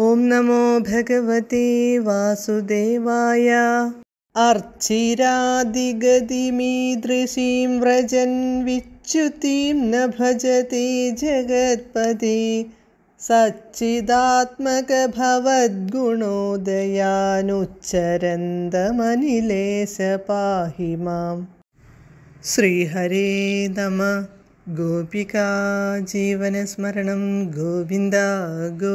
ॐ नमो भगवते वासुदेवाय अर्चिरादिगतिमीदृशीं व्रजन् विच्युतिं न भजते सच्चिदात्मक सच्चिदात्मकभवद्गुणोदयानुच्चरन्दमनिलेश पाहि श्रीहरे नम गोपिका जीवनस्मरणं गोविन्दा गो